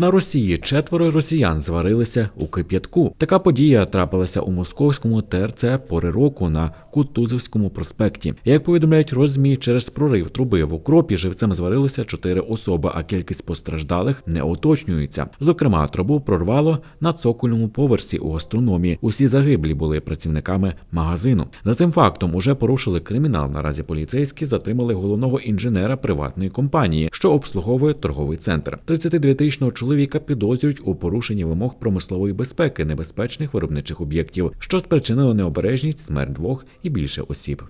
На Росії четверо росіян зварилися у кип'ятку. Така подія трапилася у московському ТРЦ пори року на Кутузовському проспекті. Як повідомляють розмі, через прорив труби в укропі живцем зварилися чотири особи, а кількість постраждалих не уточнюється. Зокрема, трубу прорвало на цокольному поверсі у гастрономії. Усі загиблі були працівниками магазину. За цим фактом уже порушили кримінал. Наразі поліцейські затримали головного інженера приватної компанії, що обслуговує торговий центр. 32-річного чоловіка чоловіка підозрюють у порушенні вимог промислової безпеки небезпечних виробничих об'єктів, що спричинило необережність смерть двох і більше осіб.